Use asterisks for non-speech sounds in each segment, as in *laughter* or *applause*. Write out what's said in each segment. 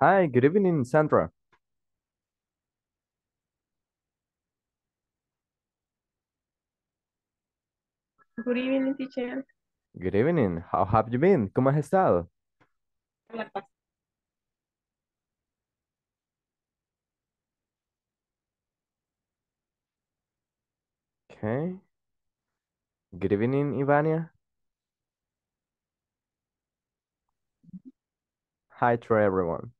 Hi, good evening, Sandra. Good evening, teacher. Good evening. How have you been? ¿Cómo has estado? Okay. Good evening, Ivania. Hi to everyone.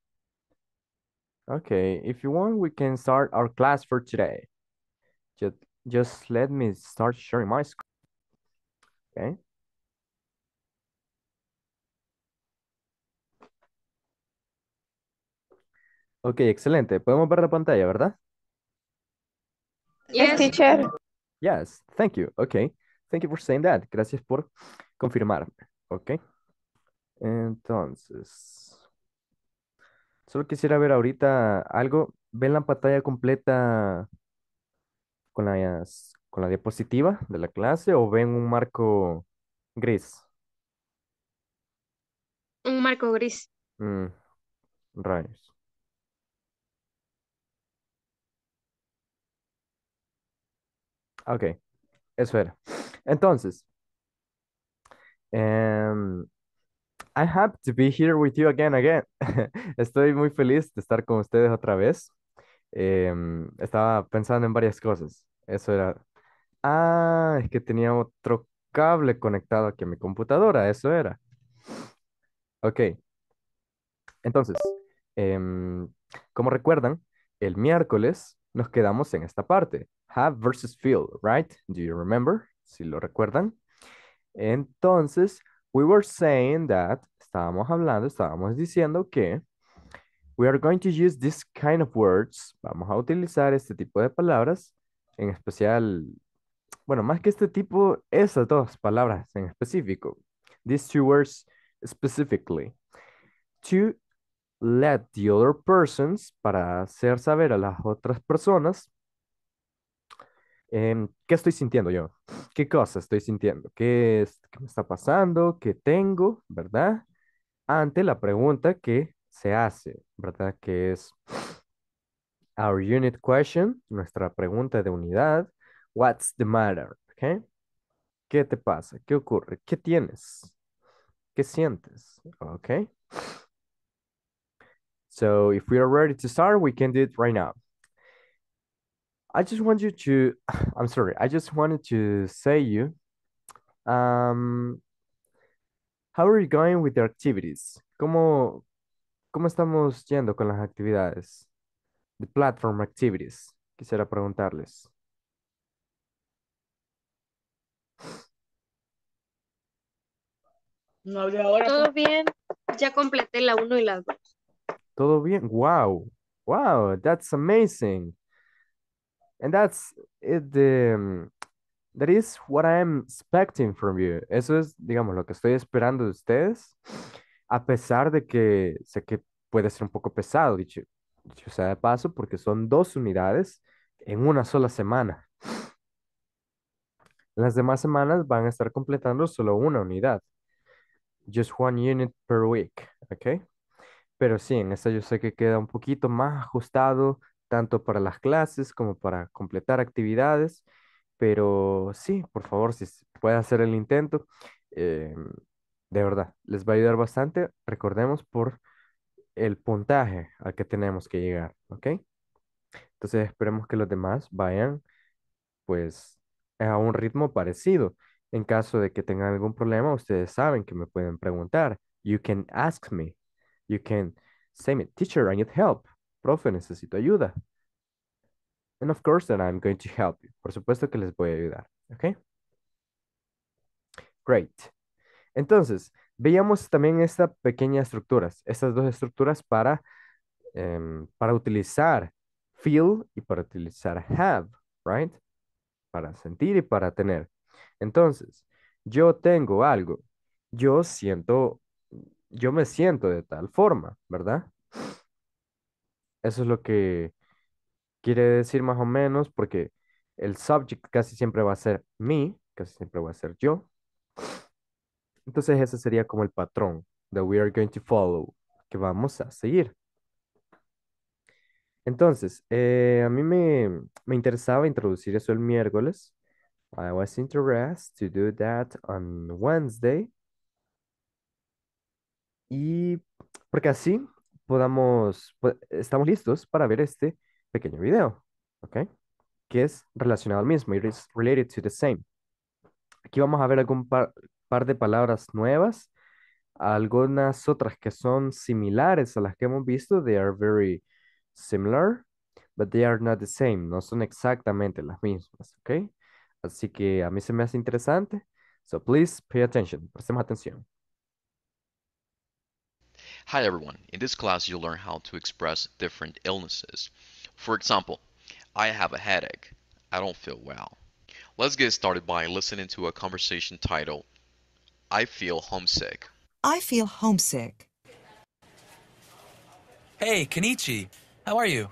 Okay, if you want, we can start our class for today. Just, just let me start sharing my screen. Okay. Ok, excelente. Podemos ver la pantalla, ¿verdad? Yes, teacher. Yes, thank you. Okay, thank you for saying that. Gracias por confirmarme. Ok. Entonces... Solo quisiera ver ahorita algo. Ven la pantalla completa con la, con la diapositiva de la clase o ven un marco gris? Un marco gris. Mm, rayos. Ok, eso Entonces, em, to be here with you again, again. *laughs* Estoy muy feliz de estar con ustedes otra vez. Em, estaba pensando en varias cosas. Eso era. Ah, es que tenía otro cable conectado aquí a mi computadora. Eso era. Ok. Entonces, em, como recuerdan, el miércoles nos quedamos en esta parte. Have versus feel, right? Do you remember? Si lo recuerdan. Entonces, We were saying that, estábamos hablando, estábamos diciendo que we are going to use this kind of words. Vamos a utilizar este tipo de palabras, en especial, bueno, más que este tipo, esas dos palabras en específico. These two words specifically. To let the other persons, para hacer saber a las otras personas, Em, ¿qué estoy sintiendo yo? ¿Qué cosa estoy sintiendo? ¿Qué, es, ¿Qué me está pasando? ¿Qué tengo? ¿Verdad? Ante la pregunta que se hace, ¿verdad? Que es our unit question, nuestra pregunta de unidad. What's the matter? ¿Qué te pasa? ¿Qué ocurre? ¿Qué tienes? ¿Qué sientes? Okay. So if we are ready to start, we can do it right now. I just want you to, *sighs* I'm sorry, I just wanted to say you, um, how are you going with the activities? ¿Cómo, cómo estamos yendo con las actividades? The platform activities, quisiera preguntarles. No Todo pues. bien, ya completé la uno y la dos. Todo bien, wow, wow, that's amazing. And that's it, the, um, that is what I'm expecting from you. Eso es, digamos, lo que estoy esperando de ustedes, a pesar de que sé que puede ser un poco pesado, dicho, dicho sea de paso, porque son dos unidades en una sola semana. Las demás semanas van a estar completando solo una unidad. Just one unit per week, ¿ok? Pero sí, en esta yo sé que queda un poquito más ajustado tanto para las clases como para completar actividades. Pero sí, por favor, si puede hacer el intento, eh, de verdad, les va a ayudar bastante. Recordemos por el puntaje al que tenemos que llegar, ¿ok? Entonces esperemos que los demás vayan, pues, a un ritmo parecido. En caso de que tengan algún problema, ustedes saben que me pueden preguntar. You can ask me. You can say me, teacher, I need help profe, necesito ayuda. And of course that I'm going to help you. Por supuesto que les voy a ayudar. ¿Ok? Great. Entonces, veíamos también estas pequeñas estructuras, estas dos estructuras para, em, para utilizar feel y para utilizar have, right? Para sentir y para tener. Entonces, yo tengo algo, yo siento, yo me siento de tal forma, ¿verdad? Eso es lo que quiere decir más o menos, porque el subject casi siempre va a ser me, casi siempre va a ser yo. Entonces ese sería como el patrón that we are going to follow, que vamos a seguir. Entonces, eh, a mí me, me, interesaba introducir eso el miércoles. I was interested to do that on Wednesday. Y porque así podamos, pues, estamos listos para ver este pequeño video, ¿ok? Que es relacionado al mismo, it related to the same. Aquí vamos a ver algún par, par de palabras nuevas, algunas otras que son similares a las que hemos visto, they are very similar, but they are not the same, no son exactamente las mismas, ¿ok? Así que a mí se me hace interesante, so please pay attention, prestemos atención. Hi everyone, in this class you'll learn how to express different illnesses. For example, I have a headache. I don't feel well. Let's get started by listening to a conversation titled, I feel homesick. I feel homesick. Hey, Kenichi, how are you?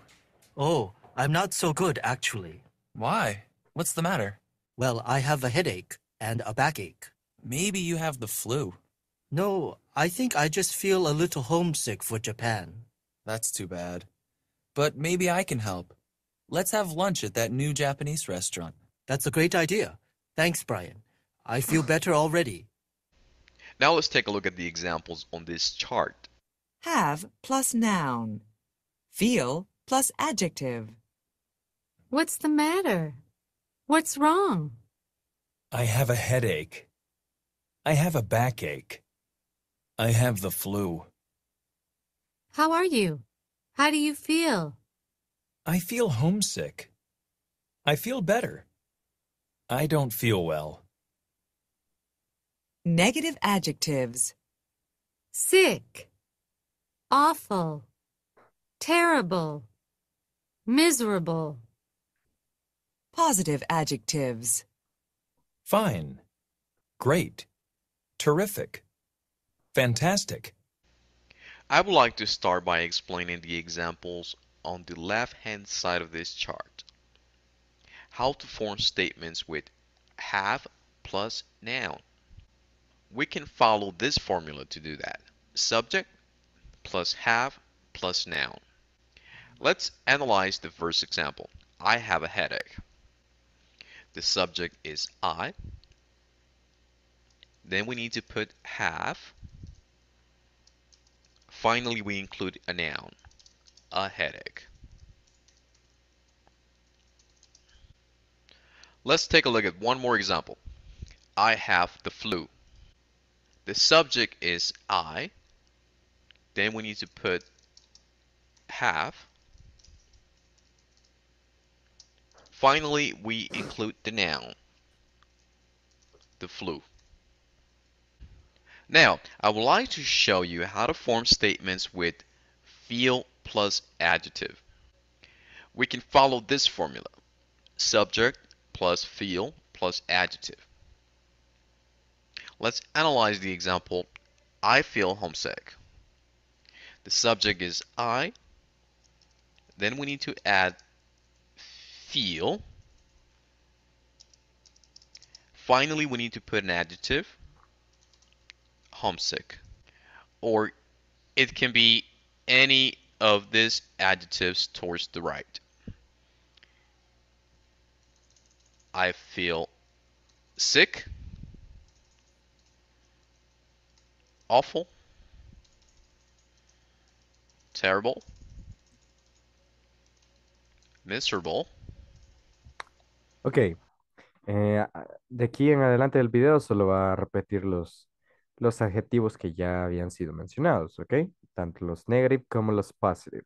Oh, I'm not so good actually. Why? What's the matter? Well, I have a headache and a backache. Maybe you have the flu. No, I think I just feel a little homesick for Japan. That's too bad. But maybe I can help. Let's have lunch at that new Japanese restaurant. That's a great idea. Thanks, Brian. I feel *sighs* better already. Now let's take a look at the examples on this chart. Have plus noun. Feel plus adjective. What's the matter? What's wrong? I have a headache. I have a backache. I have the flu. How are you? How do you feel? I feel homesick. I feel better. I don't feel well. Negative adjectives. Sick. Awful. Terrible. Miserable. Positive adjectives. Fine. Great. Terrific. Fantastic! I would like to start by explaining the examples on the left-hand side of this chart. How to form statements with have plus noun. We can follow this formula to do that. Subject plus have plus noun. Let's analyze the first example. I have a headache. The subject is I. Then we need to put have finally, we include a noun, a headache. Let's take a look at one more example. I have the flu. The subject is I. Then we need to put have. Finally, we include the noun, the flu. Now, I would like to show you how to form statements with feel plus adjective. We can follow this formula. Subject plus feel plus adjective. Let's analyze the example, I feel homesick. The subject is I. Then we need to add feel. Finally, we need to put an adjective homesick. Or it can be any of these adjectives towards the right. I feel sick, awful, terrible, miserable. Ok. Eh, de aquí en adelante del video solo va a repetir los, los adjetivos que ya habían sido mencionados, ¿ok? Tanto los negative como los positive.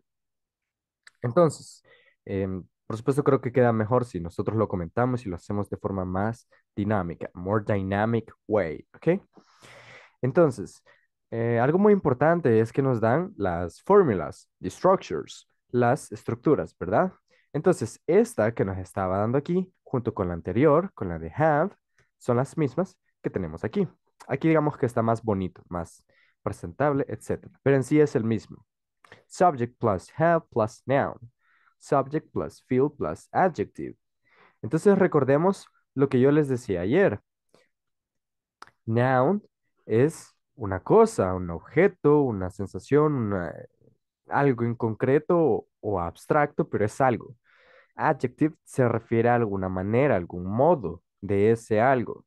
Entonces, em, por supuesto creo que queda mejor si nosotros lo comentamos y lo hacemos de forma más dinámica, more dynamic way, ¿ok? Entonces, eh, algo muy importante es que nos dan las fórmulas, the structures, las estructuras, ¿verdad? Entonces, esta que nos estaba dando aquí, junto con la anterior, con la de have, son las mismas que tenemos aquí. Aquí digamos que está más bonito, más presentable, etc. Pero en sí es el mismo. Subject plus have plus noun. Subject plus feel plus adjective. Entonces recordemos lo que yo les decía ayer. Noun es una cosa, un objeto, una sensación, algo en concreto o abstracto, pero es algo. Adjective se refiere a alguna manera, algún modo de ese algo.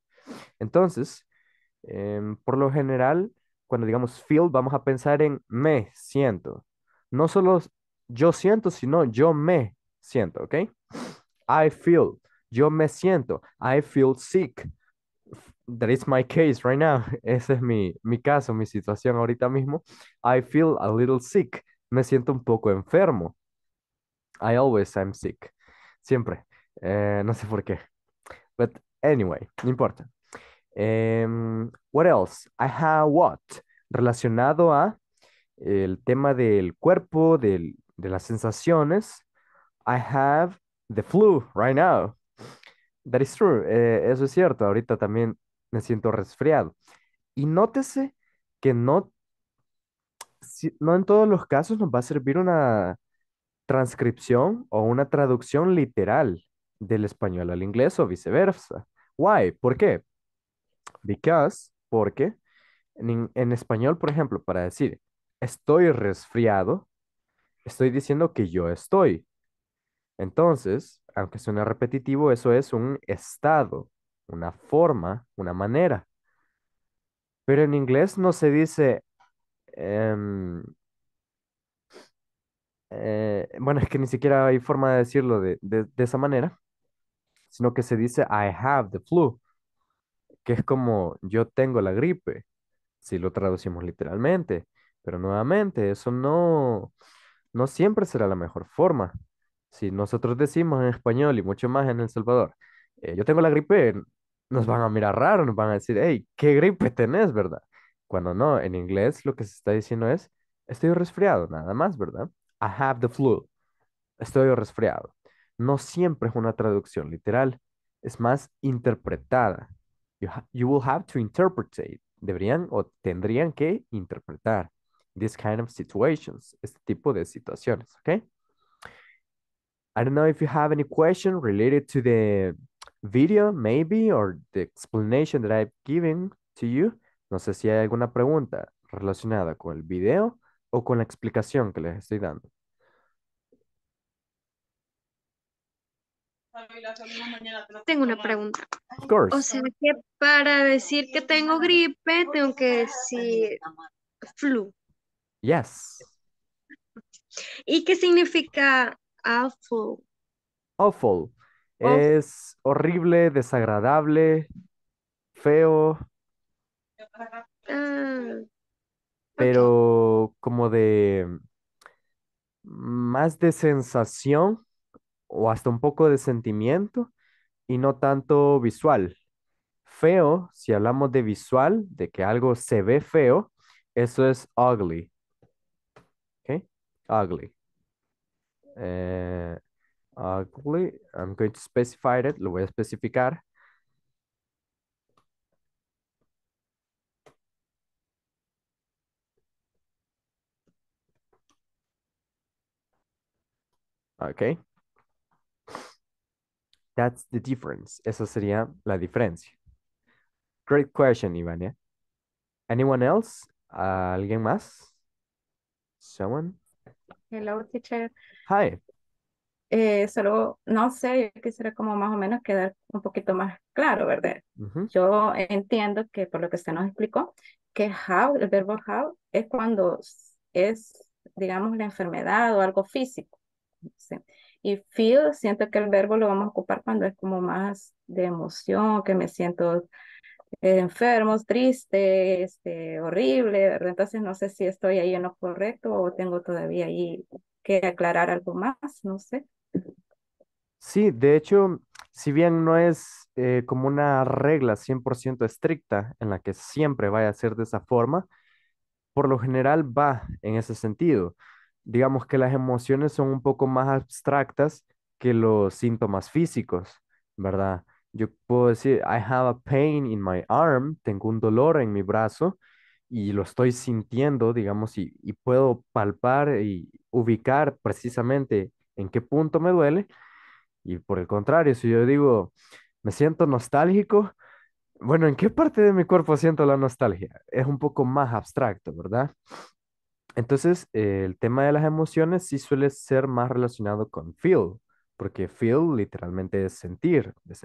Entonces, Em, por lo general, cuando digamos feel, vamos a pensar en me siento. No solo yo siento, sino yo me siento, ¿ok? I feel, yo me siento, I feel sick. That is my case right now. *laughs* Ese es mi, mi caso, mi situación ahorita mismo. I feel a little sick. Me siento un poco enfermo. I always am sick. Siempre. Eh, no sé por qué. But anyway, no importa. Em, what else? I have what? Relacionado a el tema del cuerpo, del, de las sensaciones. I have the flu right now. That is true. Eh, eso es cierto. Ahorita también me siento resfriado. Y nótese que no, si, no en todos los casos nos va a servir una transcripción o una traducción literal del español al inglés o viceversa. Why? ¿Por qué? Because, porque en, en español, por ejemplo, para decir estoy resfriado, estoy diciendo que yo estoy. Entonces, aunque suene repetitivo, eso es un estado, una forma, una manera. Pero en inglés no se dice... Em, eh, bueno, es que ni siquiera hay forma de decirlo de, esa manera, sino que se dice I have the flu que es como yo tengo la gripe, si lo traducimos literalmente, pero nuevamente eso no, no siempre será la mejor forma. Si nosotros decimos en español y mucho más en El Salvador, eh, yo tengo la gripe, nos van a mirar raro, nos van a decir, hey, ¿qué gripe tenés, verdad? Cuando no, en inglés lo que se está diciendo es, estoy resfriado, nada más, ¿verdad? I have the flu, estoy resfriado. No siempre es una traducción literal, es más interpretada. You, will have to interpret. Deberían o tendrían que interpretar this kind of situations, este tipo de situaciones, ¿ok? I don't know if you have any question related to the video, maybe, or the explanation that I've given to you. No sé si hay alguna pregunta relacionada con el video o con la explicación que les estoy dando. Tengo una pregunta. O sea que para decir que tengo gripe, tengo que decir flu. Yes. ¿Y qué significa awful? Awful. Es horrible, desagradable, feo. Ah, pero como de más de sensación o hasta un poco de sentimiento y no tanto visual. Feo, si hablamos de visual, de que algo se ve feo, eso es ugly. Okay? Ugly. Eh, ugly, I'm going to specify it, lo voy a especificar. Okay. That's the difference. Esa sería la diferencia. Great question, Ivania. Anyone else? ¿Alguien más? Someone? Hello, teacher. Hi. Eh, solo, no sé, yo quisiera como más o menos quedar un poquito más claro, ¿verdad? Yo entiendo que por lo que usted nos explicó, que how, el verbo how, es cuando es, digamos, la enfermedad o algo físico. ¿sí? Y feel, siento que el verbo lo vamos a ocupar cuando es como más de emoción, que me siento eh, enfermo, triste, este, horrible, ¿verdad? Entonces no sé si estoy ahí en lo correcto o tengo todavía ahí que aclarar algo más, no sé. Sí, de hecho, si bien no es eh, como una regla 100% estricta en la que siempre vaya a ser de esa forma, por lo general va en ese sentido digamos que las emociones son un poco más abstractas que los síntomas físicos, ¿verdad? Yo puedo decir, I have a pain in my arm, tengo un dolor en mi brazo y lo estoy sintiendo, digamos, y, y puedo palpar y ubicar precisamente en qué punto me duele. Y por el contrario, si yo digo, me siento nostálgico, bueno, ¿en qué parte de mi cuerpo siento la nostalgia? Es un poco más abstracto, ¿verdad? Entonces, eh, el tema de las emociones sí suele ser más relacionado con feel, porque feel literalmente es sentir, de,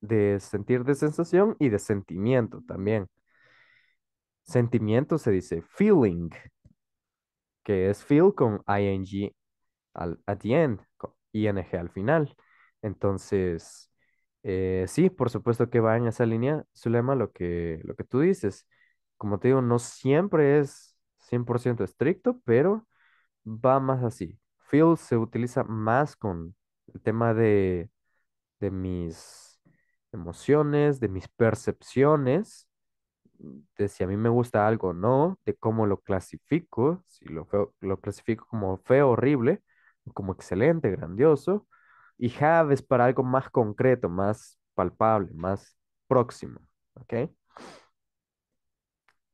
de sentir de sensación y de sentimiento también. Sentimiento se dice feeling, que es feel con ing al at the end, ing al final. Entonces, eh, sí, por supuesto que va en esa línea, Zulema, lo que, lo que tú dices. Como te digo, no siempre es 100% estricto, pero va más así. Feel se utiliza más con el tema de, de mis emociones, de mis percepciones, de si a mí me gusta algo o no, de cómo lo clasifico, si lo, lo clasifico como feo, horrible, como excelente, grandioso. Y have es para algo más concreto, más palpable, más próximo. ¿Ok?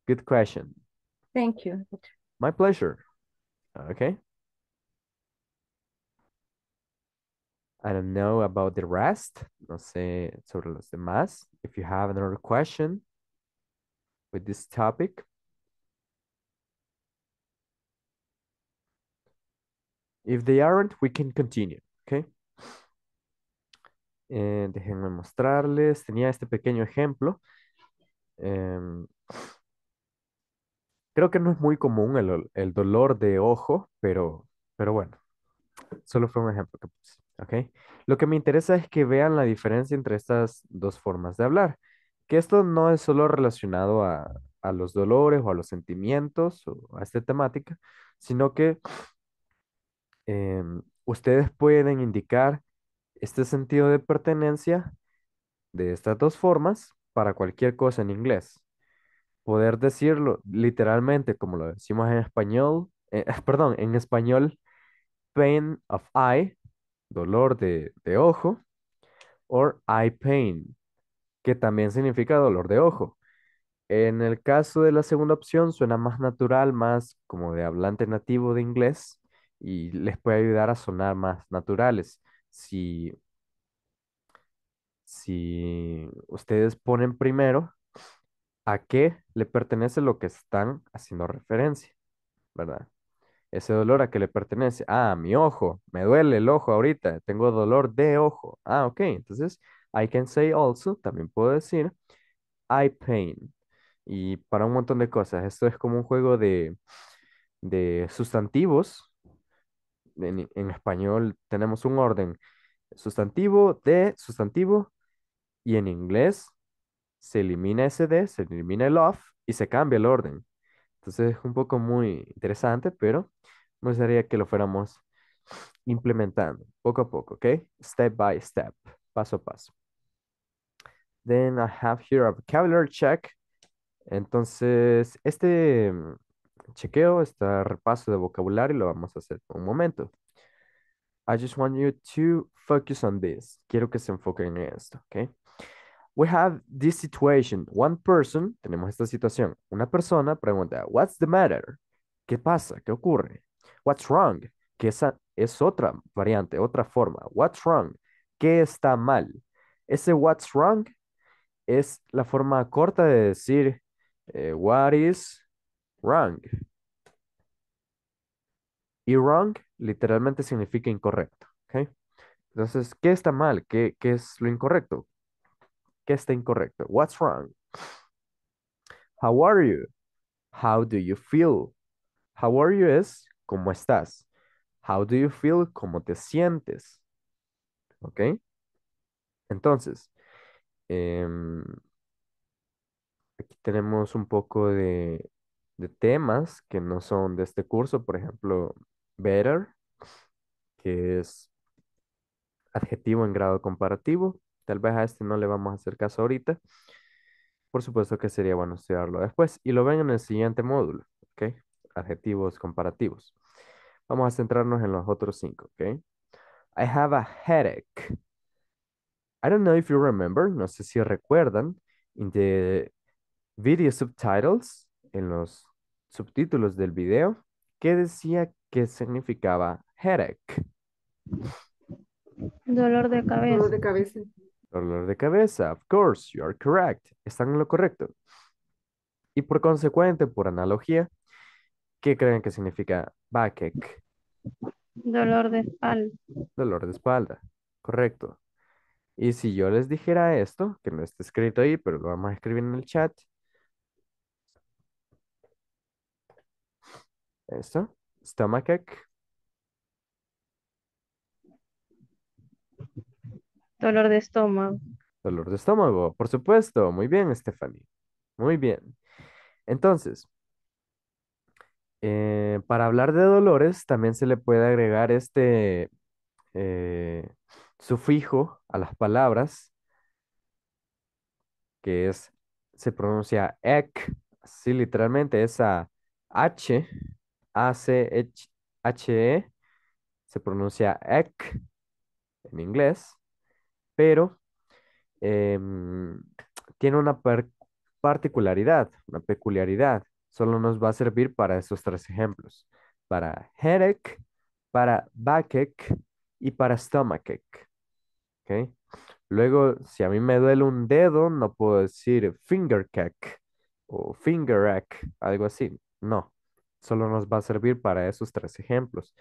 Good question. Thank you. My pleasure. Okay. I don't know about the rest. No sé sobre los demás. If you have another question with this topic, If they aren't, we can continue, okay? Eh, déjenme mostrarles. Tenía este pequeño ejemplo. Eh, Creo que no es muy común el, dolor de ojo, pero, pero bueno, solo fue un ejemplo que puse. Lo que me interesa es que vean la diferencia entre estas dos formas de hablar, que esto no es solo relacionado a, los dolores o a los sentimientos o a esta temática, sino que em, ustedes pueden indicar este sentido de pertenencia de estas dos formas para cualquier cosa en inglés poder decirlo literalmente, como lo decimos en español, eh, *laughs* perdón, en español, pain of eye, dolor de, de ojo, or eye pain, que también significa dolor de ojo. En el caso de la segunda opción suena más natural, más como de hablante nativo de inglés y les puede ayudar a sonar más naturales. Si, si ustedes ponen primero a qué le pertenece lo que están haciendo referencia, ¿verdad? Ese dolor a qué le pertenece. Ah, mi ojo, me duele el ojo ahorita, tengo dolor de ojo. Ah, ok, entonces I can say also, también puedo decir I pain. Y para un montón de cosas, esto es como un juego de, sustantivos. En, en español tenemos un orden sustantivo de sustantivo y en inglés se elimina SD, se elimina el off y se cambia el orden. Entonces es un poco muy interesante, pero me gustaría que lo fuéramos implementando poco a poco, ¿ok? Step by step, paso a paso. Then I have here a vocabulary check. Entonces, este mm, chequeo, este repaso de vocabulario lo vamos a hacer un momento. I just want you to focus on this. Quiero que se enfoque en esto, ¿ok? we have this situation. One person, tenemos esta situación. Una persona pregunta, what's the matter? ¿Qué pasa? ¿Qué ocurre? What's wrong? Que esa es otra variante, otra forma. What's wrong? ¿Qué está mal? Ese what's wrong es la forma corta de decir eh, what is wrong. Y wrong literalmente significa incorrecto. ¿okay? Entonces, ¿qué está mal? ¿Qué, ¿Qué es lo incorrecto? ¿Qué está incorrecto? What's wrong? How are you? How do you feel? How are you es cómo estás. How do you feel? ¿Cómo te sientes? ¿Ok? Entonces, em, aquí tenemos un poco de, de temas que no son de este curso. Por ejemplo, better, que es adjetivo en grado comparativo. Tal vez a este no le vamos a hacer caso ahorita. Por supuesto que sería bueno estudiarlo después y lo ven en el siguiente módulo, ¿ok? Adjetivos comparativos. Vamos a centrarnos en los otros cinco, ¿ok? I have a headache. I don't know if you remember, no sé si recuerdan, in the video subtitles, en los subtítulos del video, ¿Qué decía que significaba headache. Dolor de cabeza. Dolor de cabeza. Dolor de cabeza, of course, you are correct. Están en lo correcto. Y por consecuente, por analogía, ¿qué creen que significa backache? Dolor de espalda. Dolor de espalda, correcto. Y si yo les dijera esto, que no está escrito ahí, pero lo vamos a escribir en el chat. Esto, stomachache. Dolor de estómago. Dolor de estómago, por supuesto. Muy bien, Stephanie. Muy bien. Entonces, eh, para hablar de dolores, también se le puede agregar este eh, sufijo a las palabras, que es, se pronuncia ek, así literalmente, esa H, A, C, H, H, E, se pronuncia ek en inglés, pero em, tiene una particularidad, una peculiaridad. Solo nos va a servir para esos tres ejemplos, para headache, para backache y para stomachache. Luego, si a mí me duele un dedo, no puedo decir finger o finger algo así. No, solo nos va a servir para esos tres ejemplos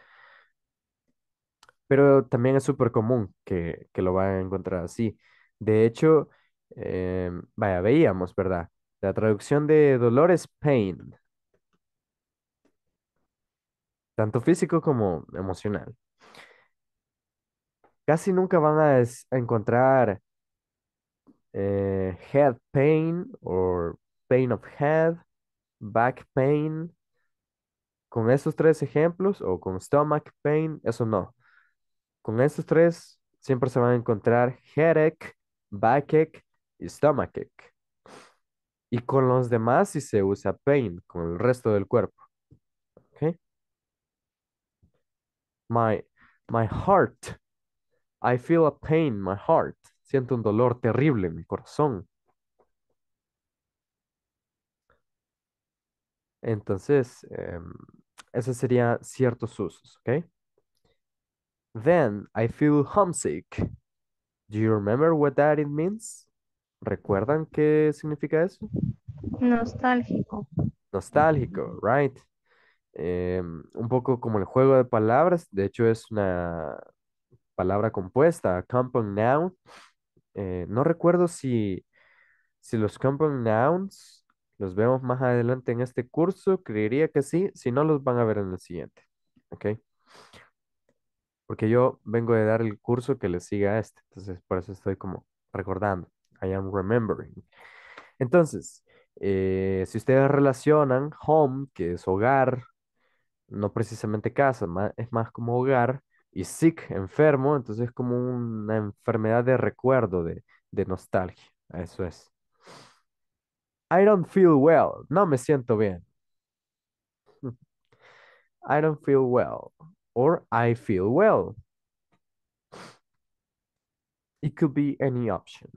pero también es súper común que, lo van a encontrar así. De hecho, eh, vaya, veíamos, ¿verdad? La traducción de dolor es pain, tanto físico como emocional. Casi nunca van a, encontrar eh, head pain or pain of head, back pain. Con esos tres ejemplos o con stomach pain, eso no con estos tres siempre se van a encontrar headache, backache y stomachache. Y con los demás si se usa pain, con el resto del cuerpo. ¿Ok? My, my heart. I feel a pain, my heart. Siento un dolor terrible en mi corazón. Entonces, eh, esos serían ciertos usos, ¿ok? Then I feel homesick. Do you remember what that it means? ¿Recuerdan qué significa eso? Nostálgico. Nostálgico, right. Em, un poco como el juego de palabras. De hecho, es una palabra compuesta, compound noun. Eh, no recuerdo si, si los compound nouns los vemos más adelante en este curso. Creería que sí. Si no, los van a ver en el siguiente. Ok porque yo vengo de dar el curso que le siga a este, entonces por eso estoy como recordando, I am remembering. Entonces, eh, si ustedes relacionan home, que es hogar, no precisamente casa, es más como hogar, y sick, enfermo, entonces es como una enfermedad de recuerdo, de, de nostalgia, eso es. I don't feel well, no me siento bien. *laughs* I don't feel well or I feel well. It could be any option.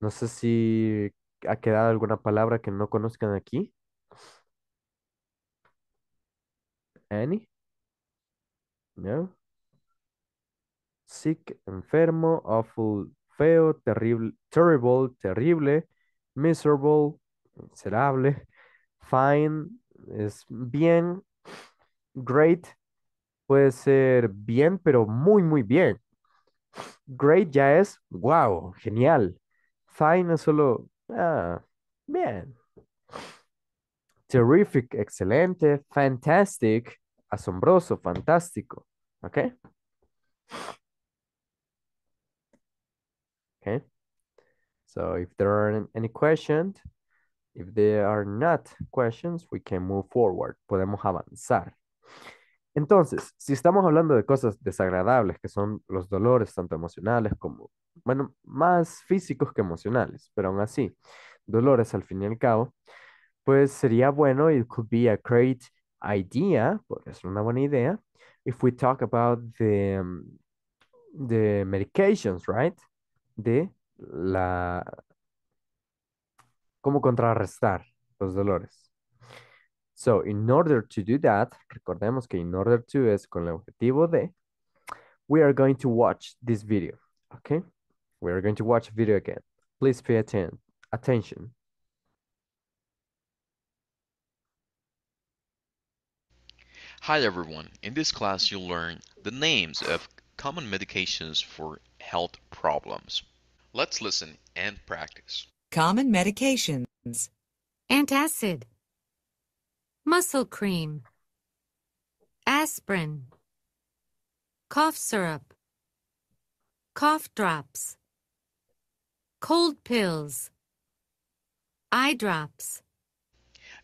No sé si ha quedado alguna palabra que no conozcan aquí. Any? No. Sick, enfermo, awful, feo, terrible, terrible, terrible, miserable, miserable, fine, es bien, Great puede ser bien, pero muy, muy bien. Great ya es wow, genial. Fine solo ah, bien. Terrific, excelente. Fantastic, asombroso, fantástico. ¿Ok? ¿Ok? So if there are any questions, if there are not questions, we can move forward. Podemos avanzar. Entonces, si estamos hablando de cosas desagradables, que son los dolores, tanto emocionales como, bueno, más físicos que emocionales, pero aún así, dolores al fin y al cabo, pues sería bueno, it could be a great idea, porque es una buena idea, if we talk about the, um, the medications, right? De la, cómo contrarrestar los dolores. So in order to do that, recordemos que in order to es con el objetivo de, we are going to watch this video, okay? We are going to watch video again. Please pay atten attention. Hi everyone, in this class you'll learn the names of common medications for health problems. Let's listen and practice. Common medications. Antacid muscle cream, aspirin, cough syrup, cough drops, cold pills, eye drops.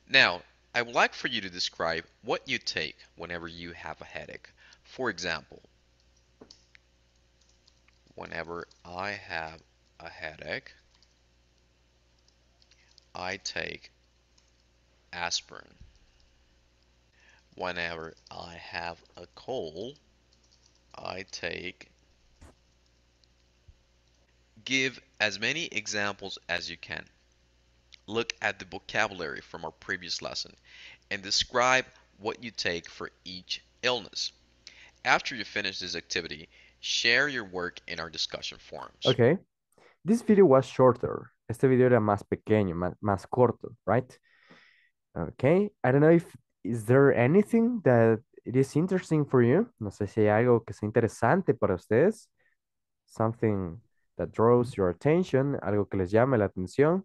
Now, I would like for you to describe what you take whenever you have a headache. For example, whenever I have a headache, I take aspirin whenever I have a call, I take give as many examples as you can. Look at the vocabulary from our previous lesson and describe what you take for each illness. After you finish this activity, share your work in our discussion forums. Okay. This video was shorter. Este video era más pequeño, más, más corto, right? Okay. I don't know if is there anything that is interesting for you? No sé si hay algo que sea interesante para ustedes. Something that draws your attention, algo que les llame la atención.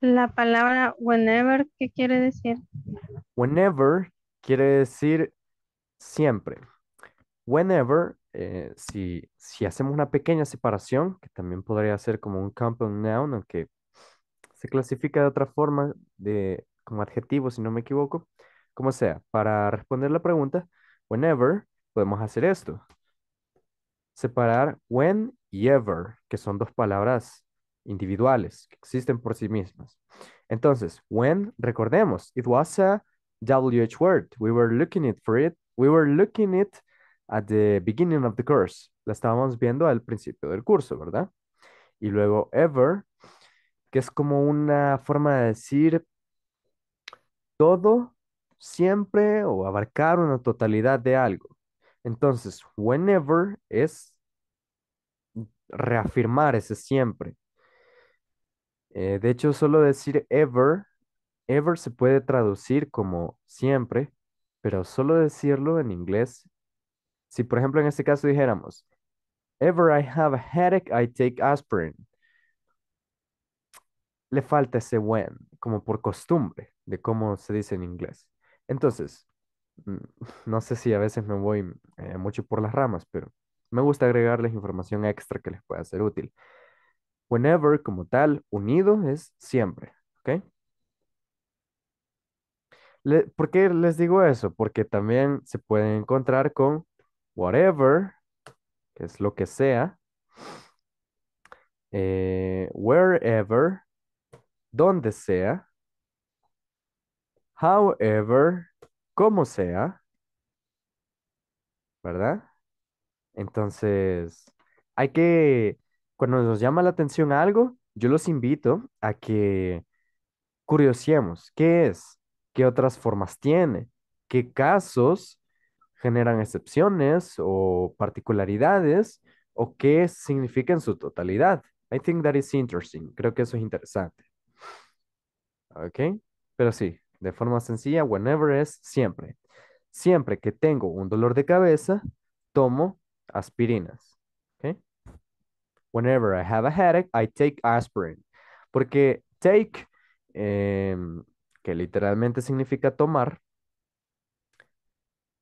La palabra whenever, ¿qué quiere decir? Whenever quiere decir siempre. Whenever, eh, si, si hacemos una pequeña separación, que también podría ser como un compound noun, aunque se clasifica de otra forma de como adjetivo, si no me equivoco. Como sea, para responder la pregunta, whenever, podemos hacer esto. Separar when y ever, que son dos palabras individuales que existen por sí mismas. Entonces, when, recordemos, it was a WH word. We were looking it for it. We were looking it at the beginning of the course. La estábamos viendo al principio del curso, ¿verdad? Y luego ever, que es como una forma de decir todo siempre o abarcar una totalidad de algo. Entonces, whenever es reafirmar ese siempre. Eh, de hecho, solo decir ever, ever se puede traducir como siempre, pero solo decirlo en inglés. Si, por ejemplo, en este caso dijéramos, ever I have a headache, I take aspirin le falta ese when, como por costumbre, de cómo se dice en inglés. Entonces, mm, *laughs* no sé si a veces me voy eh, mucho por las ramas, pero me gusta agregarles información extra que les pueda ser útil. Whenever, como tal, unido es siempre, ¿ok? Le, ¿Por qué les digo eso? Porque también se pueden encontrar con whatever, que es lo que sea, eh, wherever, donde sea, however, como sea, ¿verdad? Entonces, hay que, cuando nos llama la atención algo, yo los invito a que curiosiemos qué es, qué otras formas tiene, qué casos generan excepciones o particularidades o qué significa en su totalidad. I think that is interesting. Creo que eso es interesante. ¿Ok? Pero sí, de forma sencilla, whenever es siempre. Siempre que tengo un dolor de cabeza, tomo aspirinas. ¿Ok? Whenever I have a headache, I take aspirin. Porque take, em, que literalmente significa tomar,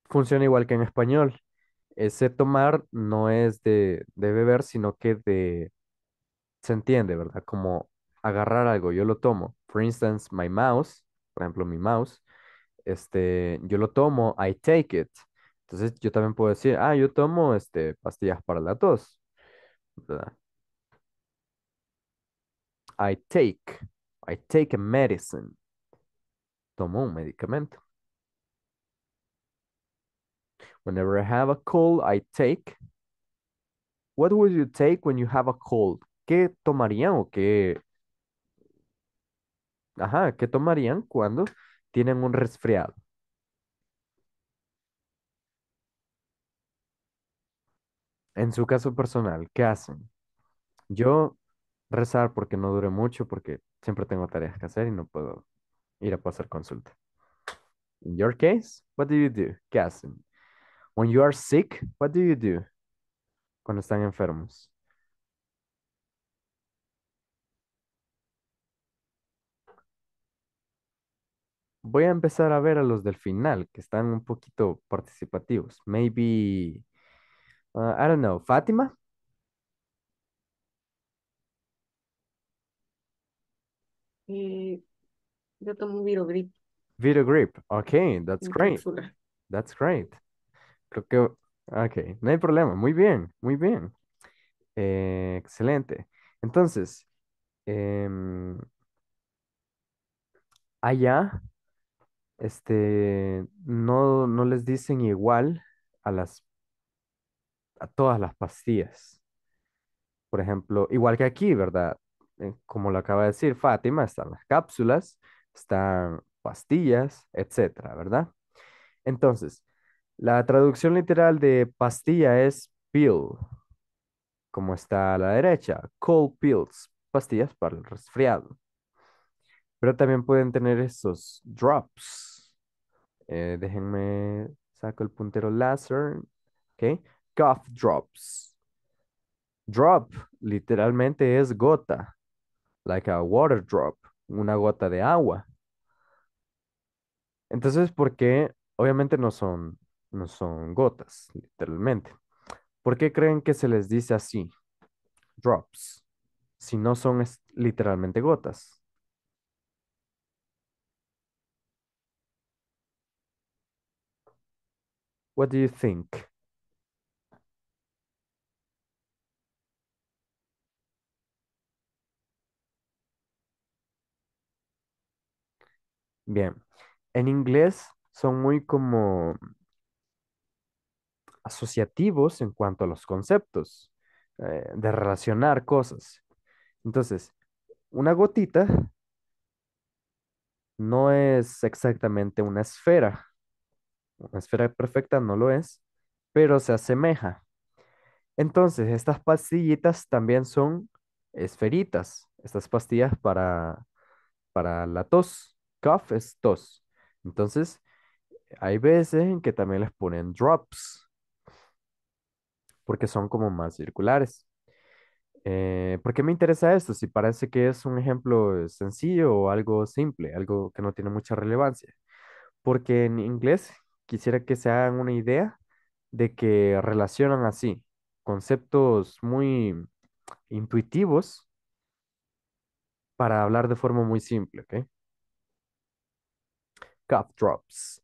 funciona igual que en español. Ese tomar no es de, de beber, sino que de... Se entiende, ¿verdad? Como agarrar algo, yo lo tomo. For instance, my mouse, por ejemplo, mi mouse, este, yo lo tomo, I take it. Entonces yo también puedo decir, ah, yo tomo este, pastillas para la tos. I take, I take a medicine. Tomo un medicamento. Whenever I have a cold, I take. What would you take when you have a cold? ¿Qué tomarían o qué Ajá, ¿qué tomarían cuando tienen un resfriado? En su caso personal, ¿qué hacen? Yo rezar porque no dure mucho, porque siempre tengo tareas que hacer y no puedo ir a pasar consulta. In your case, what do you do? ¿Qué hacen? When you are sick, what do you do? Cuando están enfermos. voy a empezar a ver a los del final, que están un poquito participativos. Maybe, uh, I don't know, Fátima. Eh, yo tomo Virogrip. Grip... ok, that's great. That's great. Creo que, ok, no hay problema. Muy bien, muy bien. Eh, excelente. Entonces, em, allá este, no, les dicen igual a las, a todas las pastillas. Por ejemplo, igual que aquí, ¿verdad? Eh, como lo acaba de decir Fátima, están las cápsulas, están pastillas, etcétera, ¿verdad? Entonces, la traducción literal de pastilla es pill, como está a la derecha, cold pills, pastillas para el resfriado. Pero también pueden tener estos drops. Eh, déjenme, saco el puntero láser. Ok. Cough drops. Drop literalmente es gota. Like a water drop. Una gota de agua. Entonces, ¿por qué? Obviamente no son, no son gotas, literalmente. ¿Por qué creen que se les dice así? Drops. Si no son literalmente gotas. What do you think? Bien, en inglés son muy como asociativos en cuanto a los conceptos eh, de relacionar cosas. Entonces, una gotita no es exactamente una esfera esfera perfecta no lo es, pero se asemeja. Entonces, estas pastillitas también son esferitas. Estas pastillas para, para la tos. Cough es tos. Entonces, hay veces en que también les ponen drops. Porque son como más circulares. Eh, ¿Por qué me interesa esto? Si parece que es un ejemplo sencillo o algo simple, algo que no tiene mucha relevancia. Porque en inglés quisiera que se hagan una idea de que relacionan así conceptos muy intuitivos para hablar de forma muy simple, ¿ok? Cough drops,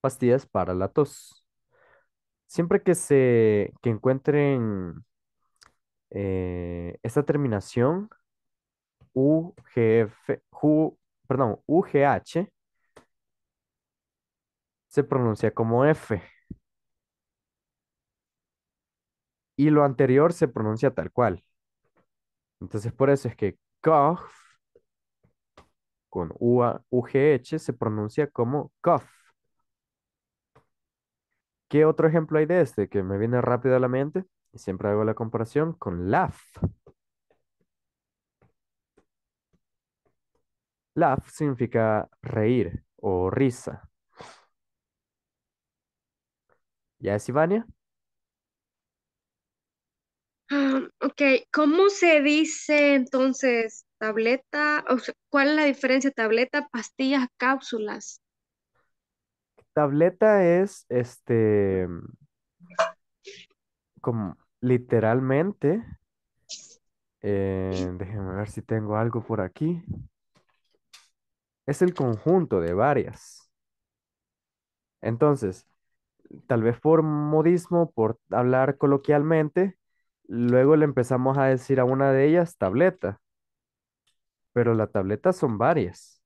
pastillas para la tos. Siempre que se encuentren eh, esta terminación UGF, perdón, UGH, se pronuncia como F. Y lo anterior se pronuncia tal cual. Entonces por eso es que cough con U UGH se pronuncia como cough. ¿Qué otro ejemplo hay de este que me viene rápido a la mente? Y siempre hago la comparación con laugh. Laugh significa reír o risa. ¿Ya Ivania? Ah, ok, ¿cómo se dice entonces tableta? O ¿cuál es la diferencia? Tableta, pastillas, cápsulas. Tableta es este como literalmente. Eh, déjenme ver si tengo algo por aquí. Es el conjunto de varias. Entonces, tal vez por modismo, por hablar coloquialmente, luego le empezamos a decir a una de ellas tableta. Pero la tableta son varias.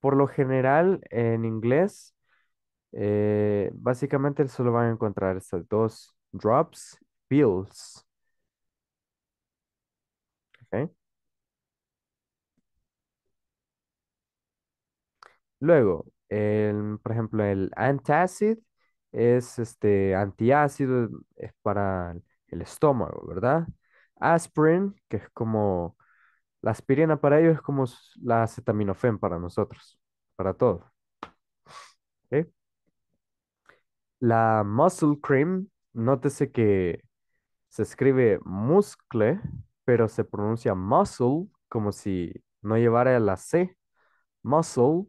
Por lo general, en inglés, eh, básicamente solo van a encontrar estas dos drops, pills. Luego, por ejemplo, el antacid es este antiácido, es para el estómago, ¿verdad? Aspirin, que es como la aspirina para ellos, es como la acetaminofén para nosotros, para todos. La muscle cream, nótese que se escribe muscle, pero se pronuncia muscle como si no llevara la C. Muscle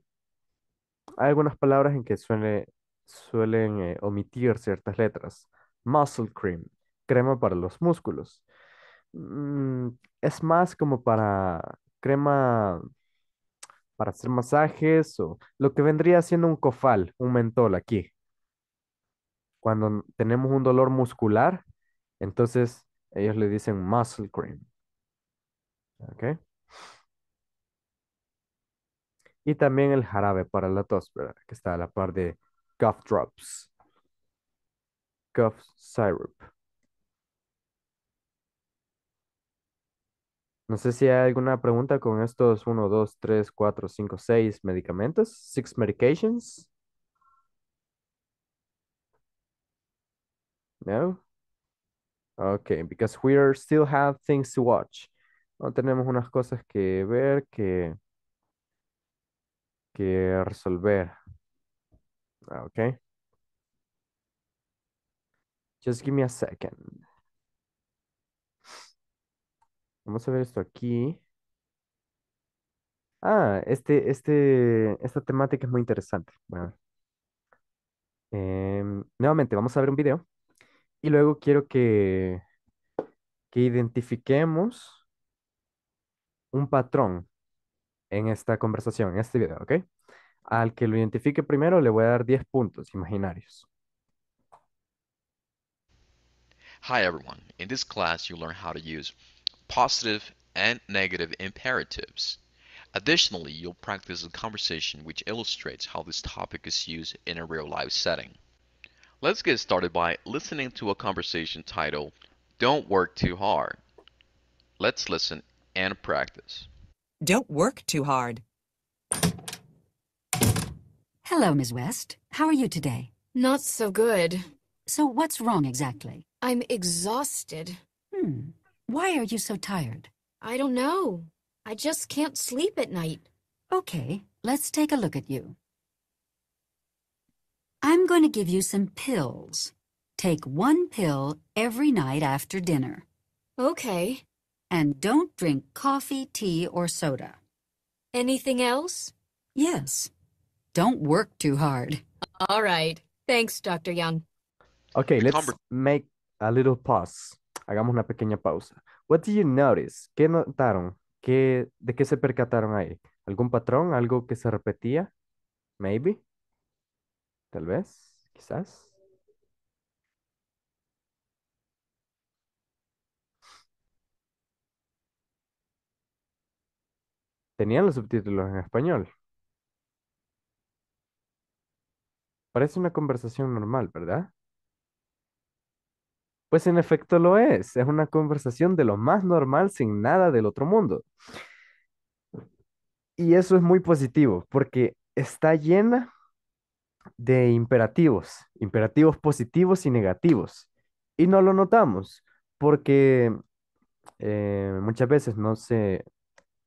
hay algunas palabras en que suelen eh, omitir ciertas letras. Muscle cream, crema para los músculos. Mm, es más como para crema para hacer masajes o lo que vendría siendo un cofal, un mentol aquí. Cuando tenemos un dolor muscular, entonces ellos le dicen muscle cream. ¿Ok? Y también el jarabe para la tos, ¿verdad? Que está a la par de cough drops. Cough syrup. No sé si hay alguna pregunta con estos 1, 2, 3, 4, 5, 6 medicamentos. Six medications. No? Okay, because we still have things to watch. No, tenemos unas cosas que ver que que resolver. Ah, ok Just give me a second. Vamos a ver esto aquí. Ah, este, este, esta temática es muy interesante. Em, nuevamente, vamos a ver un video. Y luego quiero que, que identifiquemos un patrón en esta conversación, en este video, ¿ok? Al que lo identifique primero le voy a dar 10 puntos imaginarios. Hi everyone. In this class you'll learn how to use positive and negative imperatives. Additionally, you'll practice a conversation which illustrates how this topic is used in a real life setting. Let's get started by listening to a conversation titled, Don't Work Too Hard. Let's listen and practice. Don't work too hard. Hello, Ms. West. How are you today? Not so good. So what's wrong exactly? I'm exhausted. Hmm. Why are you so tired? I don't know. I just can't sleep at night. Okay, let's take a look at you. I'm going to give you some pills. Take one pill every night after dinner. Okay and don't drink coffee, tea, or soda. Anything else? Yes. Don't work too hard. All right. Thanks, Dr. Young. Okay, let's make a little pause. Hagamos una pequeña pausa. What do you notice? ¿Qué notaron? ¿Qué, ¿De qué se percataron ahí? ¿Algún patrón? ¿Algo que se repetía? Maybe. Tal vez. Quizás. Tenían los subtítulos en español. Parece una conversación normal, ¿verdad? Pues en efecto lo es. Es una conversación de lo más normal sin nada del otro mundo. Y eso es muy positivo porque está llena de imperativos, imperativos positivos y negativos. Y no lo notamos porque eh, muchas veces no se,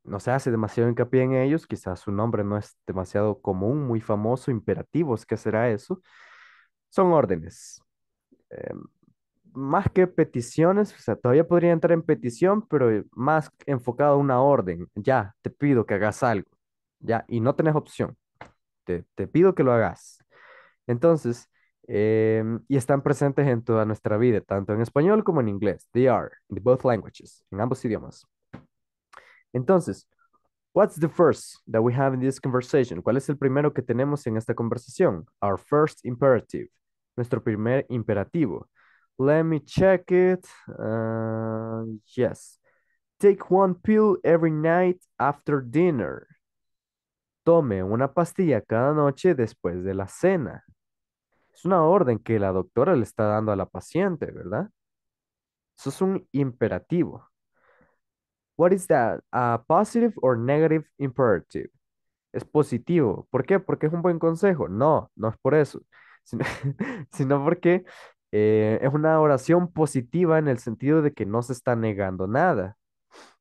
no se hace demasiado hincapié en ellos, quizás su nombre no es demasiado común, muy famoso, imperativos, ¿qué será eso? Son órdenes. Em, más que peticiones, o sea, todavía podría entrar en petición, pero más enfocado a una orden. Ya, te pido que hagas algo. Ya, y no tenés opción. Te, pido que lo hagas. Entonces, em, y están presentes en toda nuestra vida, tanto en español como en inglés. They are, in both languages, en ambos idiomas. Entonces, what's the first that we have in this conversation? ¿Cuál es el primero que tenemos en esta conversación? Our first imperative, nuestro primer imperativo. Let me check it. Uh, yes. Take one pill every night after dinner. Tome una pastilla cada noche después de la cena. Es una orden que la doctora le está dando a la paciente, ¿verdad? Eso es un imperativo. What is that? A positive or negative imperative. Es positivo. ¿Por qué? Porque es un buen consejo. No, no es por eso, *laughs* sino, porque eh, es una oración positiva en el sentido de que no se está negando nada,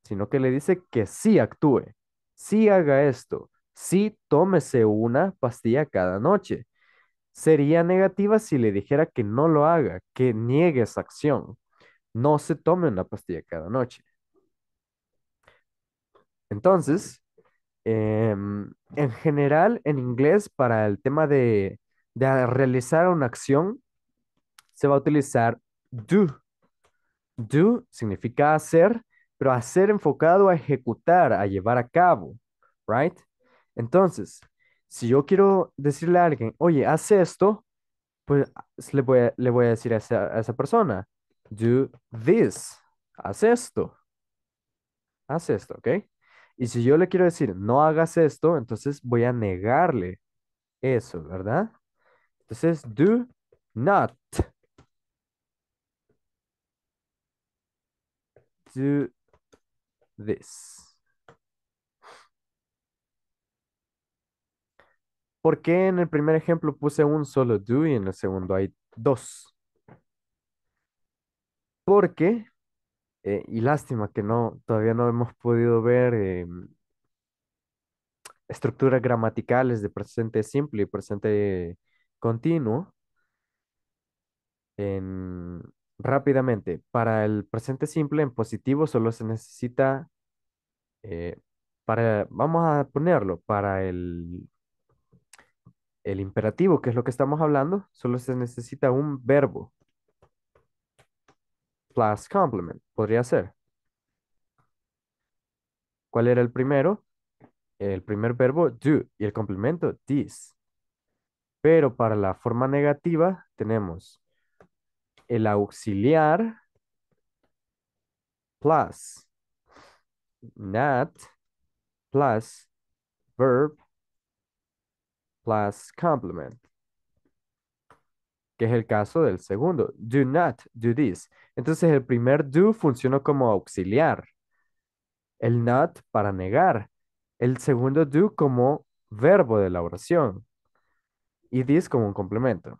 sino que le dice que sí actúe, sí haga esto, sí tómese una pastilla cada noche. Sería negativa si le dijera que no lo haga, que niegue esa acción. No se tome una pastilla cada noche. Entonces, em, en general, en inglés, para el tema de, realizar una acción, se va a utilizar do. Do significa hacer, pero hacer enfocado a ejecutar, a llevar a cabo, right? Entonces, si yo quiero decirle a alguien, oye, haz esto, pues le voy a, le a decir a esa, a esa persona, do this, haz esto, haz esto, ¿ok? Y si yo le quiero decir, no hagas esto, entonces voy a negarle eso, ¿verdad? Entonces, do not. Do this. ¿Por qué en el primer ejemplo puse un solo do y en el segundo hay dos? Porque eh, y lástima que no, todavía no hemos podido ver em, estructuras gramaticales de presente simple y presente continuo. rápidamente, para el presente simple en positivo solo se necesita, eh, para, vamos a ponerlo, para el imperativo, que es lo que estamos hablando, solo se necesita un verbo plus complement. Podría ser. ¿Cuál era el primero? El primer verbo do y el complemento this. Pero para la forma negativa tenemos el auxiliar plus not plus verb plus complement que es el caso del segundo. Do not do this. Entonces el primer do funcionó como auxiliar. El not para negar. El segundo do como verbo de la oración. Y this como un complemento.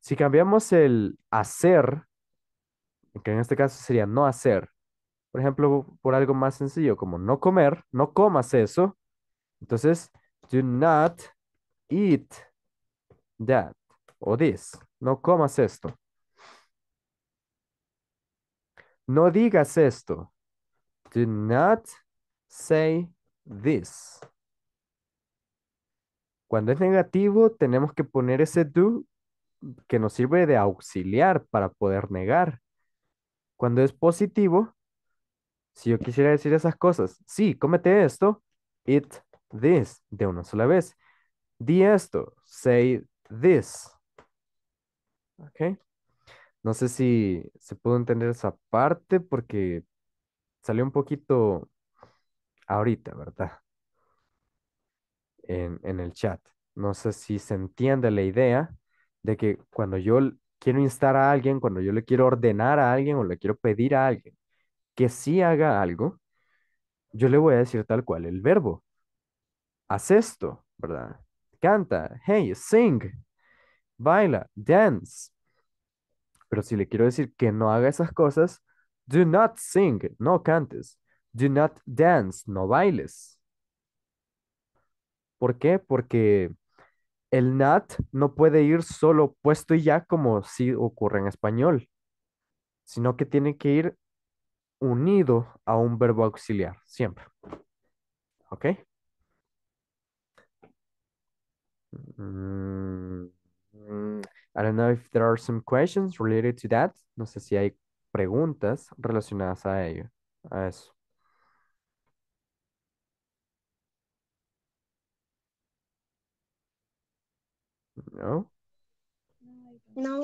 Si cambiamos el hacer, que en este caso sería no hacer, por ejemplo, por algo más sencillo como no comer, no comas eso, entonces do not eat that o this. No comas esto. No digas esto. Do not say this. Cuando es negativo, tenemos que poner ese do que nos sirve de auxiliar para poder negar. Cuando es positivo, si yo quisiera decir esas cosas, sí, cómete esto, eat this, de una sola vez. Di esto, say this. Ok. No sé si se pudo entender esa parte porque salió un poquito ahorita, ¿verdad? En, en el chat. No sé si se entiende la idea de que cuando yo quiero instar a alguien, cuando yo le quiero ordenar a alguien o le quiero pedir a alguien que sí haga algo, yo le voy a decir tal cual el verbo. Haz esto, ¿verdad? Canta, hey, sing, baila, dance. Pero si le quiero decir que no haga esas cosas, do not sing, no cantes. Do not dance, no bailes. ¿Por qué? Porque el not no puede ir solo puesto y ya como si ocurre en español, sino que tiene que ir unido a un verbo auxiliar, siempre. ¿Ok? Mm, I don't know if there are some questions related to that. No sé si hay preguntas relacionadas a ello, a eso. No? No.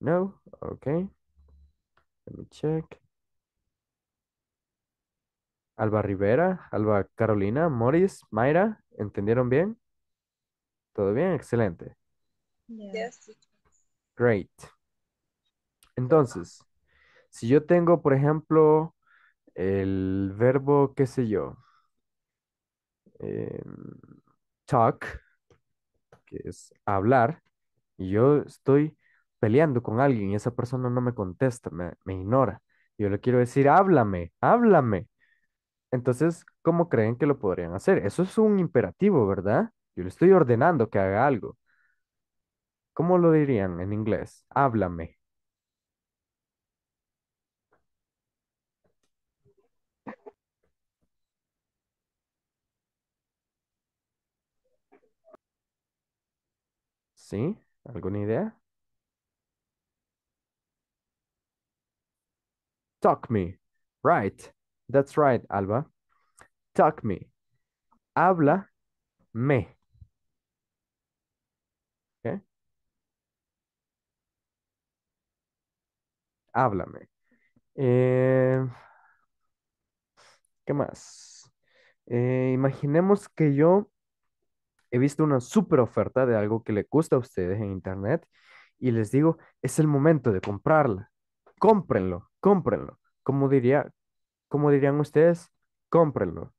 No? Okay. Let me check. Alba Rivera, Alba Carolina, Morris, Mayra, ¿entendieron bien? Todo bien, excelente. Great. Entonces, si yo tengo, por ejemplo, el verbo, qué sé yo, em, talk, que es hablar, y yo estoy peleando con alguien y esa persona no me contesta, me, me ignora. Yo le quiero decir, háblame, háblame. Entonces, ¿cómo creen que lo podrían hacer? Eso es un imperativo, ¿verdad? Yo le estoy ordenando que haga algo. ¿Cómo lo dirían en inglés? Háblame. ¿Sí? ¿Alguna idea? Talk me. Right. That's right, Alba. Talk me. Habla me. háblame. Eh, ¿Qué más? Eh, imaginemos que yo he visto una super oferta de algo que le gusta a ustedes en internet y les digo, es el momento de comprarla. Cómprenlo, cómprenlo. ¿Cómo diría, dirían ustedes, cómprenlo.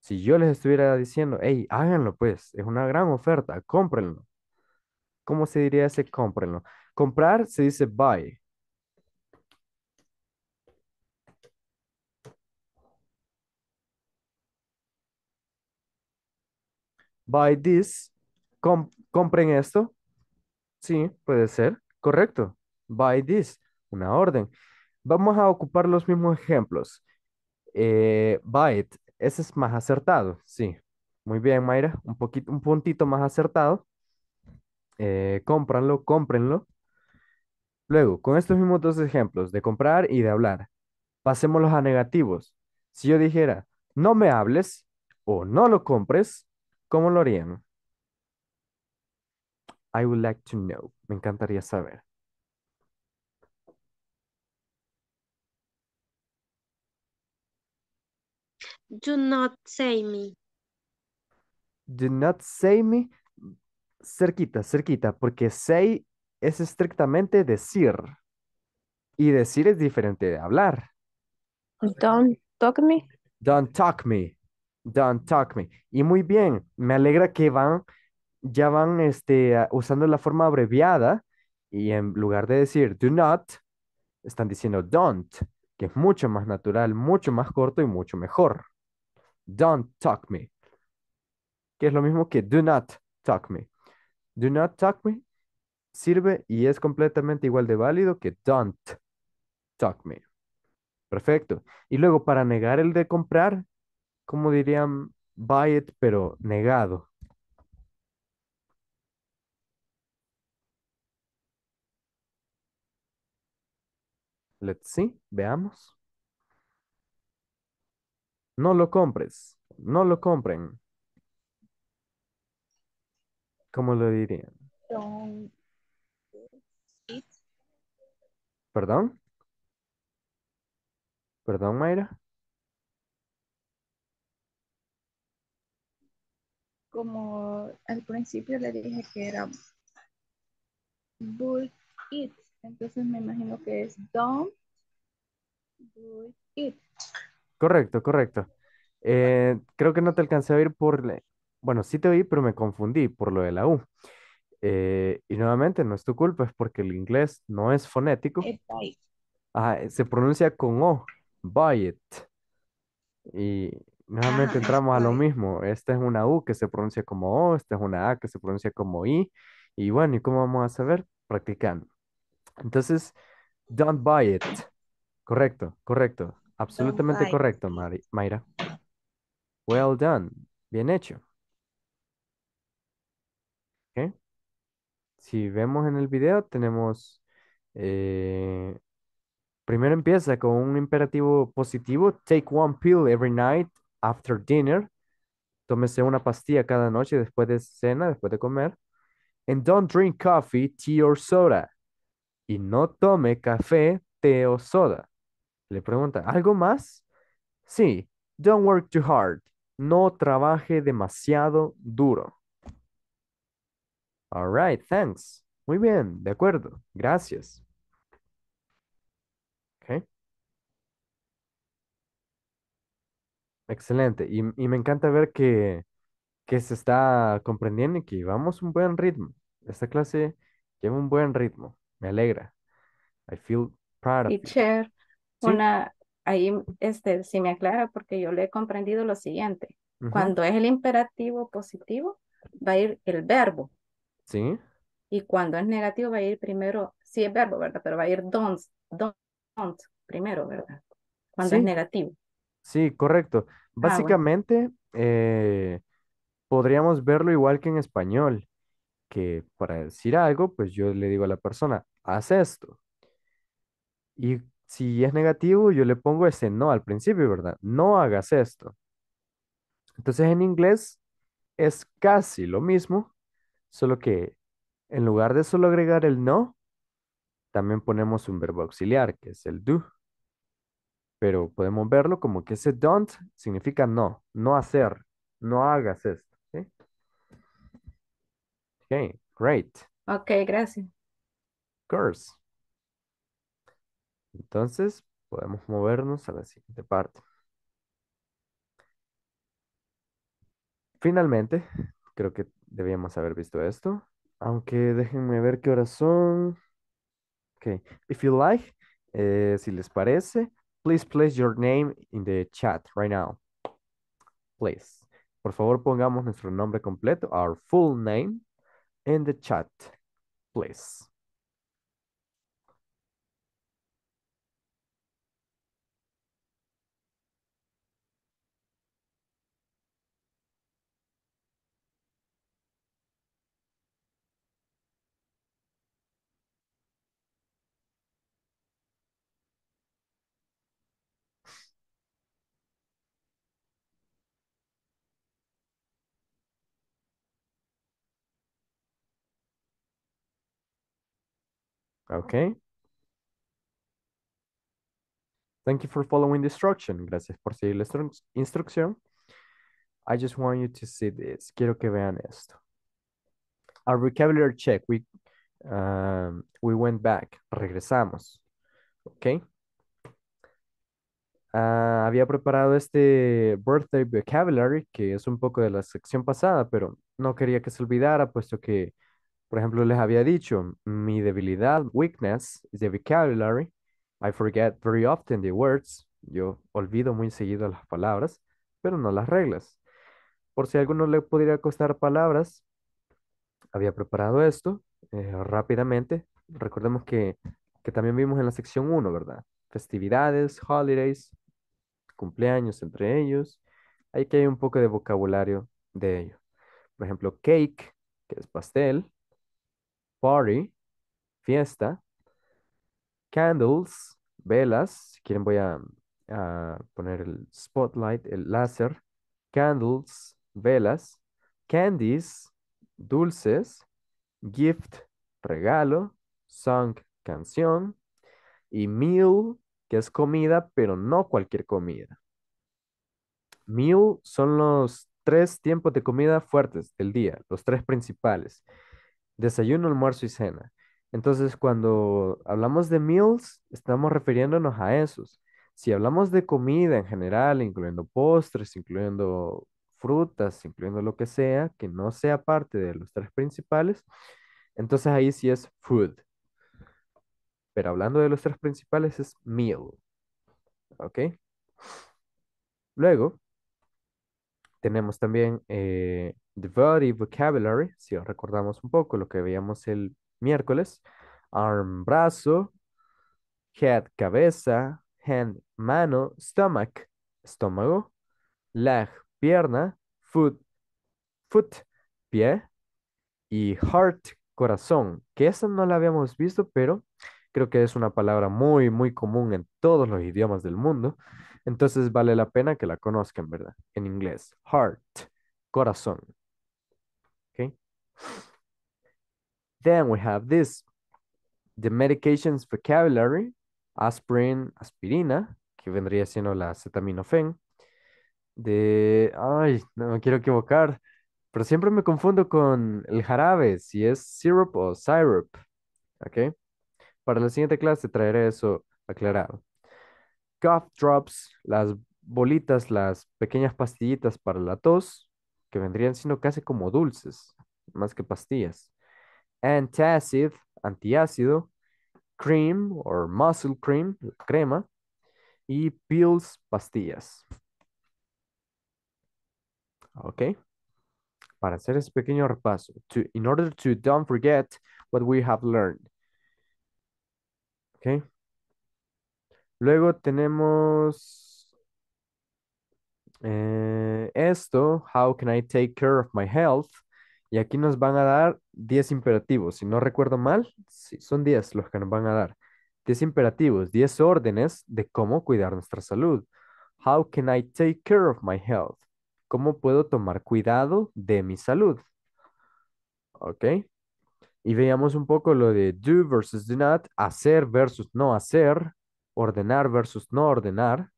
Si yo les estuviera diciendo, hey, háganlo pues, es una gran oferta, cómprenlo. ¿Cómo se diría ese cómprenlo? Comprar se dice buy. Buy this. compren esto. Sí, puede ser. Correcto. Buy this. Una orden. Vamos a ocupar los mismos ejemplos. Eh, buy it. Ese es más acertado. Sí. Muy bien, Mayra. Un, poquito, un puntito más acertado. Eh, cómpranlo, cómprenlo. Luego, con estos mismos dos ejemplos de comprar y de hablar, pasémoslos a negativos. Si yo dijera, no me hables o no lo compres, ¿Cómo lo harían? I would like to know. Me encantaría saber. Do not say me. Do not say me. Cerquita, cerquita, porque say es estrictamente decir. Y decir es diferente de hablar. Don't talk me. Don't talk me. Don't Talk Me. Y muy bien, me alegra que van, ya van este, usando la forma abreviada y en lugar de decir do not, están diciendo don't, que es mucho más natural, mucho más corto y mucho mejor. Don't talk me, que es lo mismo que do not talk me. Do not talk me sirve y es completamente igual de válido que don't talk me. Perfecto. Y luego para negar el de comprar, ¿Cómo dirían buy it pero negado. Let's see, veamos. No lo compres, no lo compren. ¿Cómo lo dirían? ¿Perdón? ¿Perdón, Mayra? como al principio le dije que era bull it, entonces me imagino que es don't bull it. Correcto, correcto. Eh, creo que no te alcancé a oír por, bueno, sí te oí, pero me confundí por lo de la U. Eh, y nuevamente, no es tu culpa, es porque el inglés no es fonético. se pronuncia con O, buy it. Y, Nuevamente ah, entramos a lo mismo. Esta es una U que se pronuncia como O, esta es una A que se pronuncia como I. Y bueno, ¿y cómo vamos a saber? Practicando. Entonces, don't buy it. Correcto, correcto. Absolutamente correcto, Mayra. Well done. Bien hecho. Si vemos en el video, tenemos... Eh, primero empieza con un imperativo positivo. Take one pill every night after dinner. Tómese una pastilla cada noche después de cena, después de comer. And don't drink coffee, tea or soda. Y no tome café, té o soda. Le pregunta, ¿algo más? Sí, don't work too hard. No trabaje demasiado duro. All right, thanks. Muy bien, de acuerdo. Gracias. Okay. Excelente. Y, me encanta ver que, que se está comprendiendo y que vamos un buen ritmo. Esta clase lleva un buen ritmo. Me alegra. I feel proud of Teacher, una, ahí este, si me aclara porque yo le he comprendido lo siguiente. Cuando es el imperativo positivo, va a ir el verbo. Sí. Y cuando es negativo va a ir primero, sí es verbo, ¿verdad? Pero va a ir don't, don't, primero, ¿verdad? Cuando es negativo. Sí, correcto. Ah, Básicamente, eh, podríamos verlo igual que en español, que para decir algo, pues yo le digo a la persona, haz esto. Y si es negativo, yo le pongo ese no al principio, ¿verdad? No hagas esto. Entonces en inglés es casi lo mismo, solo que en lugar de solo agregar el no, también ponemos un verbo auxiliar, que es el do pero podemos verlo como que ese don't significa no, no hacer, no hagas esto. ¿sí? Ok, great. Ok, gracias. course. Entonces, podemos movernos a la siguiente parte. Finalmente, creo que debíamos haber visto esto. Aunque déjenme ver qué horas son. Ok, if you like, eh, si les parece, Please place your name in the chat right now. Please. Por favor, pongamos nuestro nombre completo, our full name, in the chat, please. Okay. Thank you for following the instruction. Gracias por seguir la instrucción. I just want you to see this. Quiero que vean esto. A vocabulary check. We, um, we went back. Regresamos. Ok. Ah, había preparado este birthday vocabulary, que es un poco de la sección pasada, pero no quería que se olvidara, puesto que por ejemplo, les había dicho, mi debilidad, weakness, is the vocabulary. I forget very often the words. Yo olvido muy seguido las palabras, pero no las reglas. Por si a alguno le pudiera costar palabras, había preparado esto eh, rápidamente. Recordemos que, que también vimos en la sección 1, ¿verdad? Festividades, holidays, cumpleaños entre ellos. hay que hay un poco de vocabulario de ello. Por ejemplo, cake, que es pastel, party, fiesta, candles, velas, si quieren voy a, poner el spotlight, el láser, candles, velas, candies, dulces, gift, regalo, song, canción, y meal, que es comida, pero no cualquier comida. Meal son los tres tiempos de comida fuertes del día, los tres principales desayuno, almuerzo y cena. Entonces, cuando hablamos de meals, estamos refiriéndonos a esos. Si hablamos de comida en general, incluyendo postres, incluyendo frutas, incluyendo lo que sea, que no sea parte de los tres principales, entonces ahí sí es food. Pero hablando de los tres principales es meal. ¿Ok? Luego, tenemos también eh, The Body Vocabulary, si os recordamos un poco lo que veíamos el miércoles. Arm, brazo. Head, cabeza. Hand, mano. Stomach, estómago. Leg, pierna. Foot, foot, pie. Y heart, corazón, que esa no la habíamos visto, pero creo que es una palabra muy, muy común en todos los idiomas del mundo. Entonces vale la pena que la conozcan, ¿verdad? En inglés, heart, corazón. Okay. Then we have this, the medications vocabulary, aspirin, aspirina, que vendría siendo la acetaminofen De, ay, no me quiero equivocar, pero siempre me confundo con el jarabe, si es syrup o syrup. ¿Ok? Para la siguiente clase traeré eso aclarado cough drops, las bolitas, las pequeñas pastillitas para la tos, que vendrían siendo casi como dulces, más que pastillas. Antacid, antiácido, cream or muscle cream, crema, y pills, pastillas. ¿Ok? Para hacer ese pequeño repaso, in order to don't forget what we have learned. Okay. Luego tenemos eh, esto, How can I take care of my health? Y aquí nos van a dar 10 imperativos. Si no recuerdo mal, sí, son 10 los que nos van a dar. 10 imperativos, 10 órdenes de cómo cuidar nuestra salud. How can I take care of my health? ¿Cómo puedo tomar cuidado de mi salud? ¿Ok? Y veíamos un poco lo de do versus do not, hacer versus no hacer, ordenar versus no ordenar.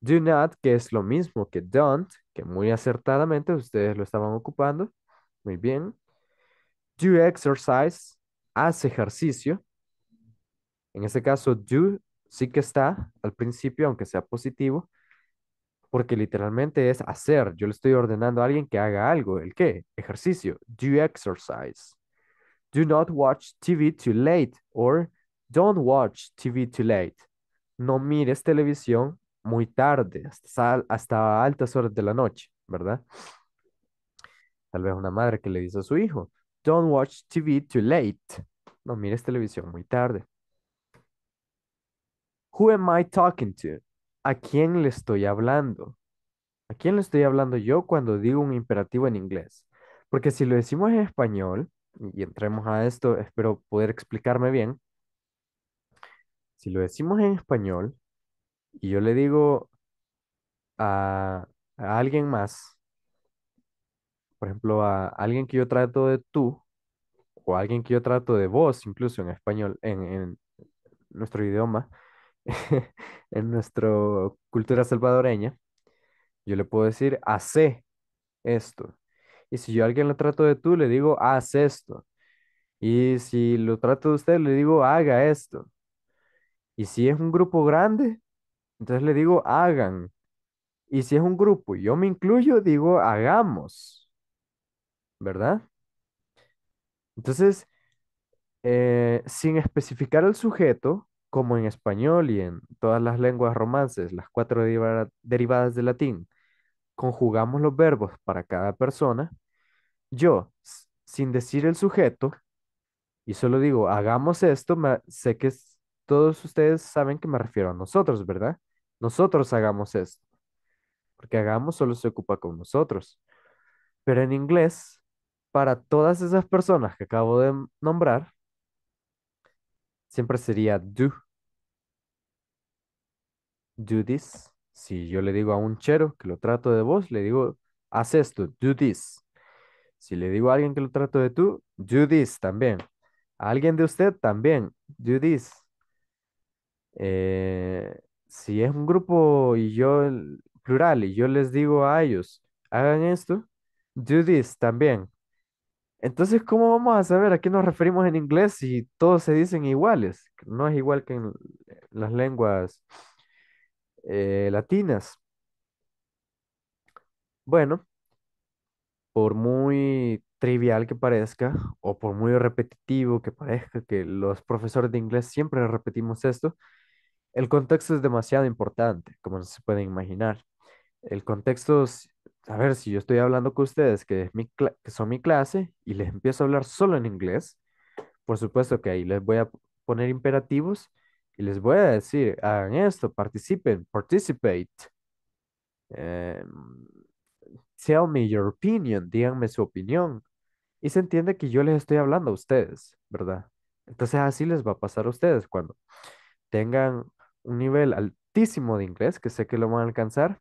Do not, que es lo mismo que don't, que muy acertadamente ustedes lo estaban ocupando. Muy bien. Do exercise, haz ejercicio. En este caso, do sí que está al principio, aunque sea positivo, porque literalmente es hacer. Yo le estoy ordenando a alguien que haga algo. ¿El qué? Ejercicio. Do exercise. Do not watch TV too late or Don't watch TV too late. No mires televisión muy tarde, hasta, altas horas de la noche, ¿verdad? Tal vez una madre que le dice a su hijo, Don't watch TV too late. No mires televisión muy tarde. Who am I talking to? ¿A quién le estoy hablando? ¿A quién le estoy hablando yo cuando digo un imperativo en inglés? Porque si lo decimos en español, y entremos a esto, espero poder explicarme bien, si lo decimos en español y yo le digo a, alguien más, por ejemplo, a alguien que yo trato de tú o a alguien que yo trato de vos, incluso en español, en, nuestro idioma, *laughs* en nuestra cultura salvadoreña, yo le puedo decir, hace esto. Y si yo a alguien lo trato de tú, le digo, haz esto. Y si lo trato de usted, le digo, haga esto. Y si es un grupo grande, entonces le digo hagan. Y si es un grupo y yo me incluyo, digo hagamos. ¿Verdad? Entonces, eh, sin especificar el sujeto, como en español y en todas las lenguas romances, las cuatro derivadas de latín, conjugamos los verbos para cada persona, yo, sin decir el sujeto, y solo digo, hagamos esto, sé que todos ustedes saben que me refiero a nosotros, ¿verdad? Nosotros hagamos esto. Porque hagamos solo se ocupa con nosotros. Pero en inglés, para todas esas personas que acabo de nombrar, siempre sería do. Do this. Si yo le digo a un chero que lo trato de vos, le digo, haz esto, do this. Si le digo a alguien que lo trato de tú, do this también. A alguien de usted también, do this. Eh, si es un grupo y yo, plural, y yo les digo a ellos, hagan esto, do this también. Entonces, ¿cómo vamos a saber a qué nos referimos en inglés si todos se dicen iguales? No es igual que en las lenguas eh, latinas. Bueno, por muy trivial que parezca o por muy repetitivo que parezca que los profesores de inglés siempre repetimos esto, el contexto es demasiado importante, como se pueden imaginar. El contexto, a ver, si yo estoy hablando con ustedes, que, son mi clase, y les empiezo a hablar solo en inglés, por supuesto que ahí les voy a poner imperativos y les voy a decir, hagan esto, participen, participate. Em, tell me your opinion, díganme su opinión. Y se entiende que yo les estoy hablando a ustedes, ¿verdad? Entonces así les va a pasar a ustedes cuando tengan un nivel altísimo de inglés, que sé que lo van a alcanzar.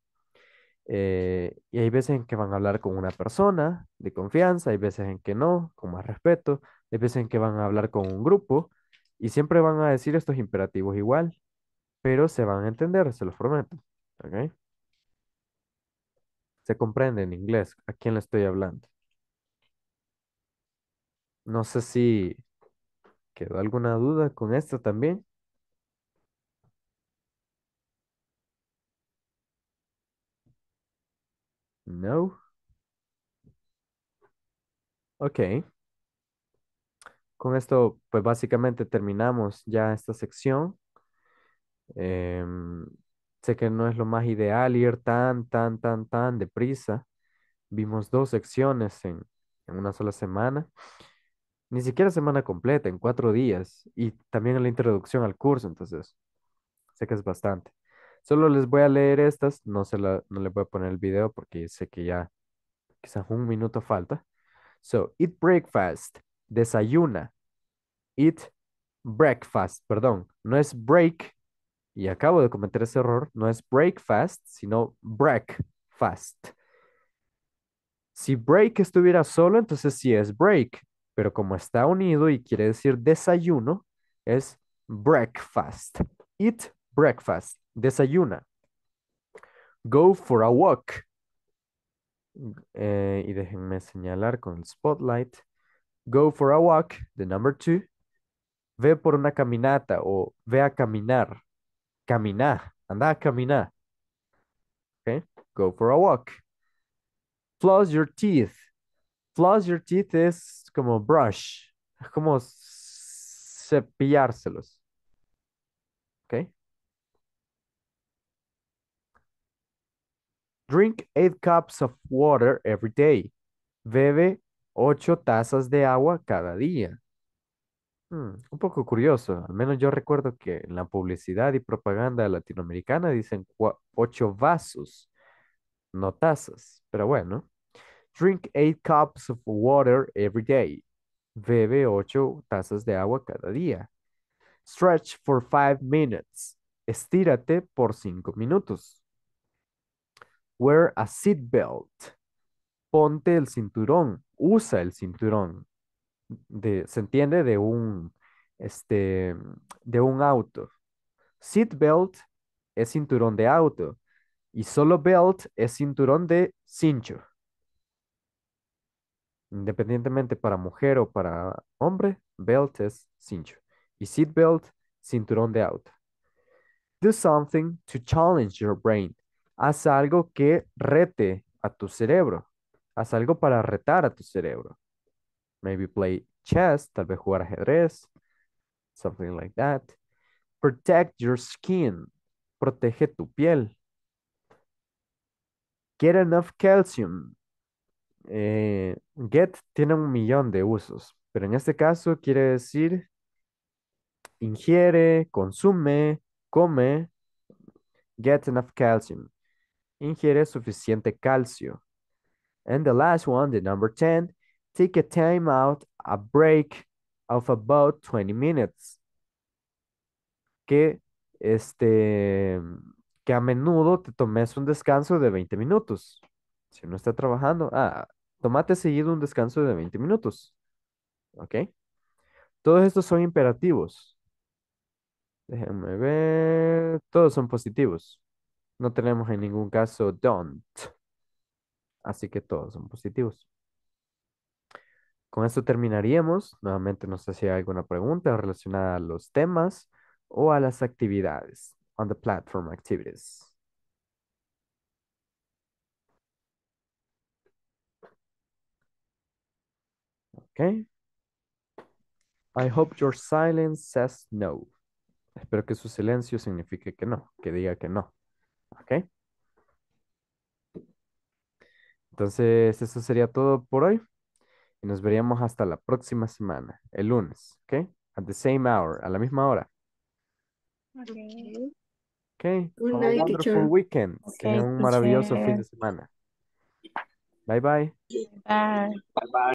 Eh, y hay veces en que van a hablar con una persona de confianza, hay veces en que no, con más respeto, hay veces en que van a hablar con un grupo y siempre van a decir estos imperativos igual, pero se van a entender, se los prometo. ¿okay? Se comprende en inglés a quién le estoy hablando. No sé si quedó alguna duda con esto también. No. Ok. Con esto, pues básicamente terminamos ya esta sección. Em, sé que no es lo más ideal ir tan, tan, tan, tan deprisa. Vimos dos secciones en, en una sola semana. Ni siquiera semana completa, en cuatro días. Y también la introducción al curso, entonces sé que es bastante. Solo les voy a leer estas, no, se les voy a poner el video porque sé que ya quizás un minuto falta. So, eat breakfast, desayuna. Eat breakfast, perdón, no es break, y acabo de cometer ese error, no es breakfast, sino breakfast. Si break estuviera solo, entonces sí es break, pero como está unido y quiere decir desayuno, es breakfast. Eat breakfast. Desayuna. Go for a walk. Eh, y déjenme señalar con el spotlight. Go for a walk, the number two. Ve por una caminata o ve a caminar. Caminar, anda a caminar. Okay. Go for a walk. Floss your teeth. Floss your teeth es como brush, es como cepillárselos. ¿Ok? Drink eight cups of water every day. Bebe ocho tazas de agua cada día. Hmm, un poco curioso, al menos yo recuerdo que en la publicidad y propaganda latinoamericana dicen ocho vasos, no tazas, pero bueno. Drink eight cups of water every day. Bebe ocho tazas de agua cada día. Stretch for five minutes. Estírate por cinco minutos. Wear a seatbelt. Ponte el cinturón. Usa el cinturón. De, ¿Se entiende? De un, este, de un auto. Seatbelt es cinturón de auto. Y solo belt es cinturón de cincho. Independientemente para mujer o para hombre, belt es cincho. Y seatbelt, cinturón de auto. Do something to challenge your brain haz algo que rete a tu cerebro. Haz algo para retar a tu cerebro. Maybe play chess, tal vez jugar ajedrez, something like that. Protect your skin, protege tu piel. Get enough calcium. Eh, get tiene un millón de usos, pero en este caso quiere decir ingiere, consume, come, get enough calcium ingiere suficiente calcio. And the last one, the number 10, take a time out, a break of about 20 minutes. Que, este, que a menudo te tomes un descanso de 20 minutos. Si no está trabajando, ah, tomate seguido un descanso de 20 minutos. ¿Ok? Todos estos son imperativos. Déjenme ver. Todos son positivos. No tenemos en ningún caso don't. Así que todos son positivos. Con esto terminaríamos. Nuevamente nos hacía alguna pregunta relacionada a los temas o a las actividades. On the platform activities. Okay. I hope your silence says no. Espero que su silencio signifique que no, que diga que no. Ok. Entonces, eso sería todo por hoy. Y nos veríamos hasta la próxima semana, el lunes, ¿ok? At the same hour, a la misma hora. Okay. Okay. wonderful weekend. un maravilloso fin de semana. bye. Bye. Bye bye.